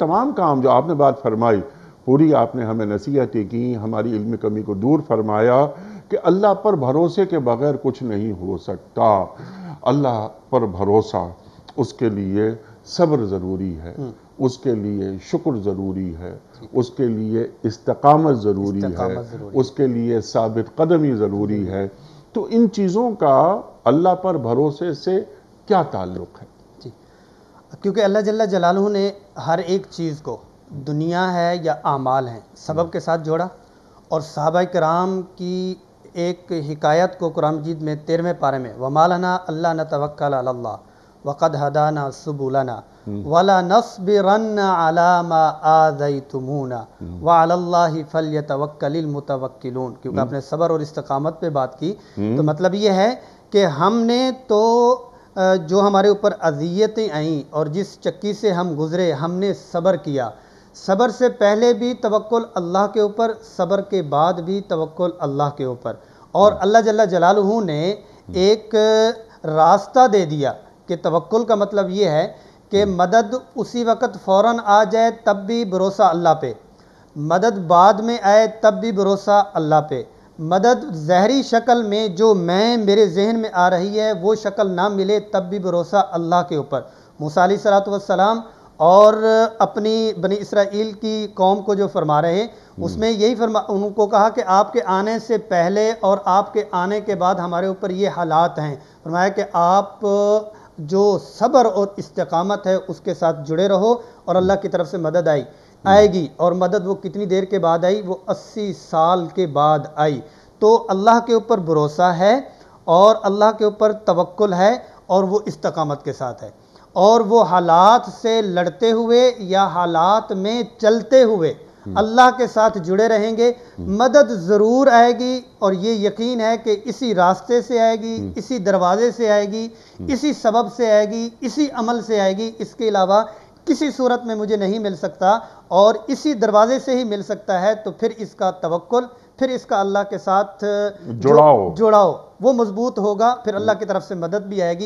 तमाम काम जो आपने बात फरमाई पूरी आपने हमें नसीहतें की हमारी इल्म कमी को दूर फरमाया कि अल्लाह पर भरोसे के बगैर कुछ नहीं हो सकता अल्लाह पर भरोसा उसके लिए सब्र ज़रूरी है हम्म। उसके लिए शुक्र ज़रूरी है उसके लिए इस्तकामत ज़रूरी है उसके लिए साबित कदमी ज़रूरी है तो इन चीज़ों का अल्लाह पर भरोसे से क्या ताल्लुक़ है क्योंकि अल्लाह जल्ला जलालू ने हर एक चीज़ को दुनिया है या आमाल हैं सबब हम्म। के साथ जोड़ा और सहाबा कराम की एक हिकायत को कुरान जीत में तेरहवें पारे में वमालना अल्लाह न तवक्ल वक़द हदाना सुबुलाना हम्म। वला नसबिरन अलामा आज़ैतुमूना हम्म। वअलल्लाहि फल्यतवक्कलिल मुतवक्किलून क्योंकि आपने सब्र और इस्तकामत पे बात की तो मतलब ये है कि हमने तो जो हमारे ऊपर अजियतें आईं और जिस चक्की से हम गुज़रे हमने सब्र किया सब्र से पहले भी तवक्ल अल्लाह के ऊपर सब्र के बाद भी तवक्ल अल्लाह के ऊपर और हाँ। अल्लाह जल्ला जलालहू ने हम्म। एक रास्ता दे दिया कि तवक्ल का मतलब ये है कि हम्म। मदद उसी वक़्त फ़ौर आ जाए तब भी भरोसा अल्लाह पे मदद बाद में आए तब भी भरोसा अल्लाह पे मदद जहरी शक्ल में जो मैं मेरे जहन में आ रही है वो शक्ल ना मिले तब भी भरोसा अल्लाह के ऊपर मूसा वसलाम और अपनी बनी इसराइल की कौम को जो फरमा रहे हम्म। उसमें यही फरमा उनको कहा कि आपके आने से पहले और आपके आने के बाद हमारे ऊपर ये हालात हैं फरमाया कि आप जो सब्र और इस्तकामत है उसके साथ जुड़े रहो और अल्लाह की तरफ से मदद आई हम्म। आएगी और मदद वो कितनी देर के बाद आई वो अस्सी साल के बाद आई तो अल्लाह के ऊपर भरोसा है और अल्लाह के ऊपर तवक्ल है और वो इस्तकामत के साथ है और वो हालात से लड़ते हुए या हालात में चलते हुए हम्म। अल्लाह के साथ जुड़े रहेंगे हम्म। मदद ज़रूर आएगी और ये यकीन है कि इसी रास्ते से आएगी इसी दरवाजे से आएगी इसी सबब से आएगी इसी अमल से आएगी इसके अलावा किसी सूरत में मुझे नहीं मिल सकता और इसी दरवाजे से ही मिल सकता है तो फिर इसका तवक्ल फिर इसका अल्लाह के साथ जुड़ाओ जुड़ाओ वो मजबूत होगा फिर अल्लाह की तरफ से मदद भी आएगी